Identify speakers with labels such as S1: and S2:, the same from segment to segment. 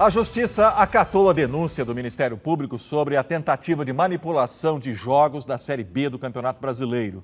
S1: A Justiça acatou a denúncia do Ministério Público sobre a tentativa de manipulação de jogos da Série B do Campeonato Brasileiro.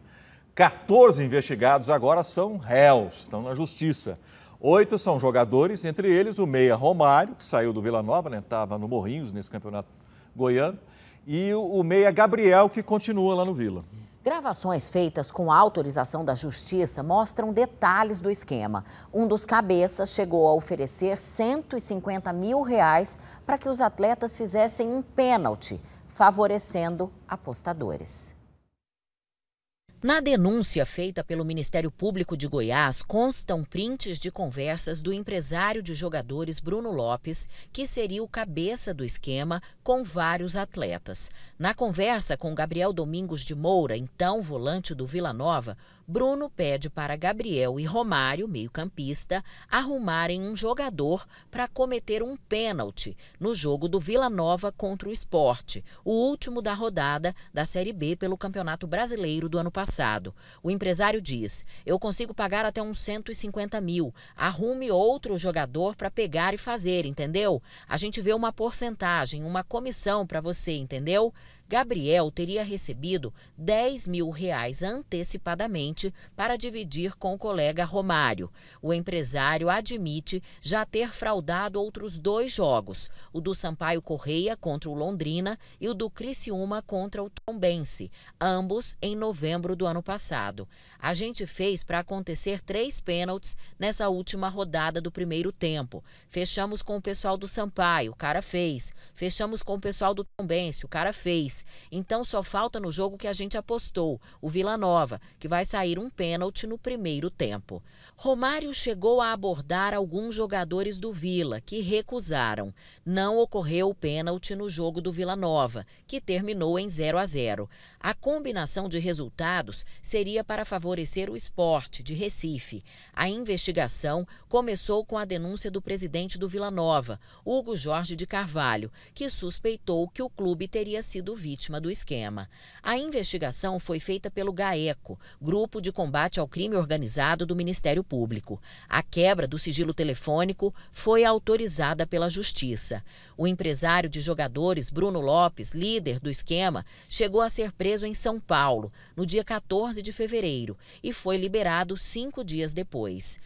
S1: 14 investigados agora são réus, estão na Justiça. Oito são jogadores, entre eles o Meia Romário, que saiu do Vila Nova, estava né? no Morrinhos nesse campeonato goiano, e o Meia Gabriel, que continua lá no Vila.
S2: Gravações feitas com autorização da Justiça mostram detalhes do esquema. Um dos cabeças chegou a oferecer 150 mil reais para que os atletas fizessem um pênalti, favorecendo apostadores. Na denúncia feita pelo Ministério Público de Goiás, constam prints de conversas do empresário de jogadores Bruno Lopes, que seria o cabeça do esquema, com vários atletas. Na conversa com Gabriel Domingos de Moura, então volante do Vila Nova, Bruno pede para Gabriel e Romário, meio-campista, arrumarem um jogador para cometer um pênalti no jogo do Vila Nova contra o Esporte, o último da rodada da Série B pelo Campeonato Brasileiro do ano passado passado. O empresário diz: Eu consigo pagar até uns 150 mil. Arrume outro jogador para pegar e fazer, entendeu? A gente vê uma porcentagem, uma comissão para você, entendeu? Gabriel teria recebido 10 mil reais antecipadamente para dividir com o colega Romário. O empresário admite já ter fraudado outros dois jogos: o do Sampaio Correia contra o Londrina e o do Criciúma contra o Tombense, ambos em novembro do ano passado. A gente fez para acontecer três pênaltis nessa última rodada do primeiro tempo. Fechamos com o pessoal do Sampaio, o cara fez. Fechamos com o pessoal do Tombense, o cara fez. Então só falta no jogo que a gente apostou, o Vila Nova, que vai sair um pênalti no primeiro tempo. Romário chegou a abordar alguns jogadores do Vila, que recusaram. Não ocorreu o pênalti no jogo do Vila Nova, que terminou em 0 a 0. A combinação de resultados seria para favorecer o esporte de Recife. A investigação começou com a denúncia do presidente do Vila Nova, Hugo Jorge de Carvalho, que suspeitou que o clube teria sido vítima do esquema. A investigação foi feita pelo GAECO, Grupo de Combate ao Crime Organizado do Ministério Público. A quebra do sigilo telefônico foi autorizada pela Justiça. O empresário de jogadores Bruno Lopes, líder do esquema, chegou a ser preso em São Paulo no dia 14 de fevereiro e foi liberado cinco dias depois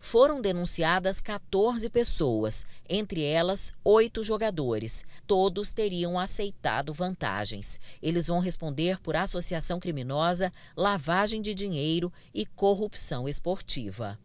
S2: foram denunciadas 14 pessoas, entre elas oito jogadores. Todos teriam aceitado vantagens. Eles vão responder por associação criminosa, lavagem de dinheiro e corrupção esportiva.